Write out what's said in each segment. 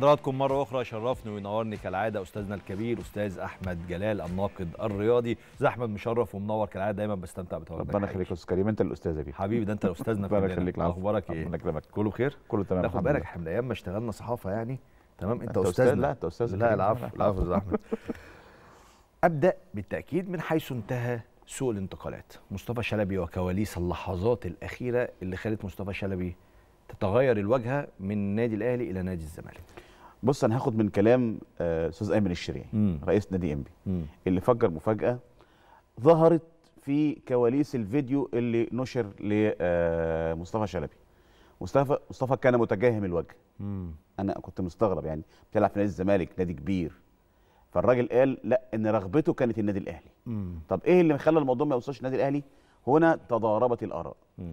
حضراتكم مرة أخرى شرفني وينورني كالعادة أستاذنا الكبير أستاذ أحمد جلال الناقد الرياضي أستاذ أحمد مشرف ومنور كالعادة دايما بستمتع بتواجدك ربنا يخليك يا أستاذ كريم أنت الأستاذ يا حبيبي ده أنت أستاذنا ربنا يخليك أخبارك إيه؟ ربنا يكرمك كله بخير؟ كله تمام خد بالك إحنا من أيام ما اشتغلنا صحافة يعني تمام أنت, أنت أستاذنا لا أنت أستاذ لا العفو العفو يا أحمد أبدأ بالتأكيد من حيث انتهى سوء الانتقالات مصطفى شلبي وكواليس اللحظات الأخيرة اللي خلت مصطفى شلبي تتغير الواجهه من النادي الاهلي الى نادي الزمالك بص انا هاخد من كلام آه، استاذ ايمن الشريعي رئيس نادي انبي اللي فجر مفاجاه ظهرت في كواليس الفيديو اللي نشر لمصطفى آه، شلبي مصطفى مصطفى كان متجاهم الوجه مم. انا كنت مستغرب يعني بتلعب في نادي الزمالك نادي كبير فالراجل قال لا ان رغبته كانت النادي الاهلي مم. طب ايه اللي خلى الموضوع ما يوصلش النادي الاهلي هنا تضاربت الاراء مم.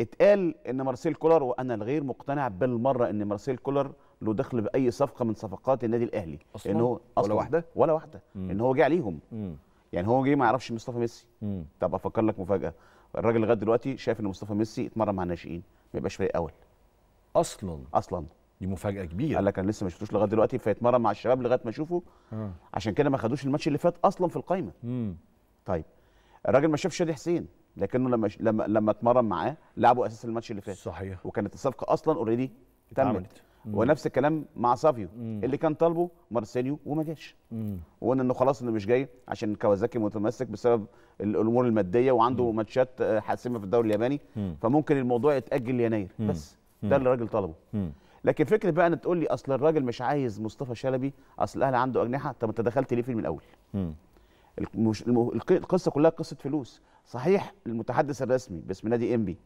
اتقال ان مارسيل كولر وانا الغير مقتنع بالمره ان مارسيل كولر له دخل باي صفقه من صفقات النادي الاهلي اصلا انه أصلاً ولا واحده ولا واحده مم. ان هو جه عليهم مم. يعني هو جه ما يعرفش مصطفى ميسي مم. طب افكر لك مفاجاه الراجل لغايه دلوقتي شايف ان مصطفى ميسي اتمرن مع الناشئين ما يبقاش فريق اول اصلا اصلا دي مفاجاه كبيره قال لك انا لسه ما شفتوش لغايه دلوقتي فيتمرن مع الشباب لغايه ما اشوفه آه. عشان كده ما خدوش الماتش اللي فات اصلا في القايمه مم. طيب الراجل ما شافش شادي حسين لكنه لما لما لما اتمرن معاه لعبه اساس الماتش اللي فات صحيح وكانت الصفقه اصلا اوريدي تمت ونفس الكلام مع صافيو مم. اللي كان طالبه مارسيليو وما جاش وقلنا انه خلاص انه مش جاي عشان كوازاكي متمسك بسبب الامور الماديه وعنده مم. ماتشات آه، حاسمه في الدوري الياباني مم. فممكن الموضوع يتاجل ليناير بس ده اللي الراجل طلبه لكن فكره بقى ان تقول لي اصل الراجل مش عايز مصطفى شلبي اصل الاهلي عنده اجنحه طب انت دخلت ليه فيه من الاول القصه كلها قصه فلوس صحيح المتحدث الرسمي باسم نادي انبي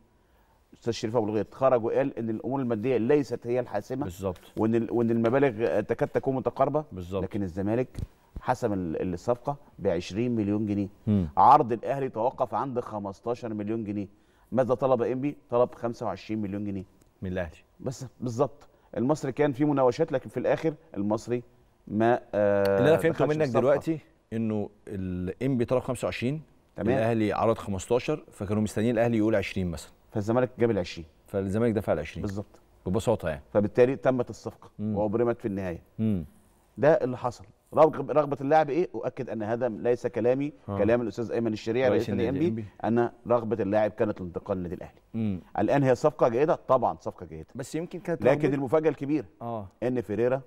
استاذ شريف ابو الغيط خرج وقال ان الامور الماديه ليست هي الحاسمه بالظبط وان وان المبالغ تكاد تكون متقاربه بالظبط لكن الزمالك حسم الصفقه ب 20 مليون جنيه م. عرض الاهلي توقف عند 15 مليون جنيه ماذا طلب انبي طلب 25 مليون جنيه من الاهلي بس بالظبط المصري كان في مناوشات لكن في الاخر المصري ما آه اللي انا فهمته منك دلوقتي انه الانبي طلب 25 تمام الاهلي عرض 15 فكانوا مستنيين الاهلي يقول 20 مثلا فالزمالك جاب ال 20 فالزمالك دفع ال 20 بالظبط ببساطه يعني فبالتالي تمت الصفقه وابرمت في النهايه مم. ده اللي حصل رغب رغبه اللاعب ايه اؤكد ان هذا ليس كلامي ها. آه. كلام الاستاذ ايمن الشريعي رئيس النادي الانبي ان رغبه اللاعب كانت الانتقال للنادي الاهلي الان هي صفقه جيده طبعا صفقه جيده بس يمكن كانت لكن المفاجاه الكبيره آه. ان فيريرا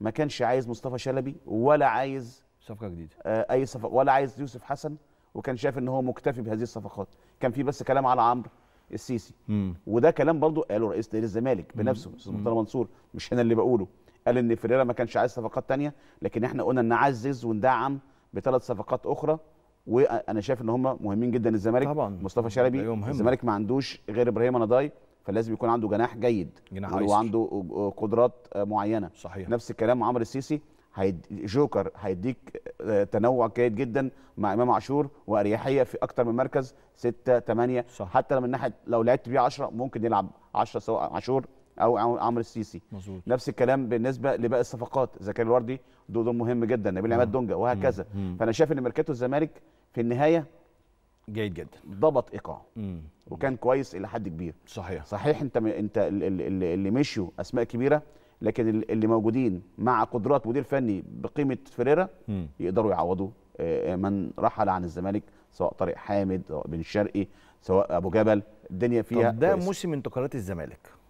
ما كانش عايز مصطفى شلبي ولا عايز صفقه جديده آه اي صفقه ولا عايز يوسف حسن وكان شايف ان هو مكتفي بهذه الصفقات كان في بس كلام على عمرو السيسي مم. وده كلام برضه قاله رئيس نادي الزمالك بنفسه استاذ مختار منصور مش انا اللي بقوله قال ان فريرا ما كانش عايز صفقات تانية لكن احنا قلنا نعزز وندعم بثلاث صفقات اخرى وانا شايف ان هم مهمين جدا للزمالك طبعا مصطفى شلبي أيوة، الزمالك ما عندوش غير ابراهيم نضاي فلازم يكون عنده جناح جيد جناح وعنده قدرات معينه صحيح. نفس الكلام عمرو السيسي جوكر هيديك آه، تنوع جيد جدا مع امام عاشور واريحيه في اكتر من مركز 6 8 حتى من ناحيه لو لعبت بيه 10 ممكن يلعب 10 سواء عاشور او عمرو السيسي مزود. نفس الكلام بالنسبه لباقي الصفقات زكريا الوردي دور مهم جدا نبيل عماد دونجا وهكذا مم. فانا شايف ان ميركاتو الزمالك في النهايه جيد جدا ضبط ايقاعه وكان كويس الى حد كبير صحيح صحيح انت م... انت اللي مشوا اسماء كبيره لكن اللي موجودين مع قدرات مدير فني بقيمه فيريرا يقدروا يعوضوا آه، آه، من رحل عن الزمالك سواء طارق حامد سواء بن شرقي سواء ابو جبل الدنيا فيها طب ده موسم انتقالات الزمالك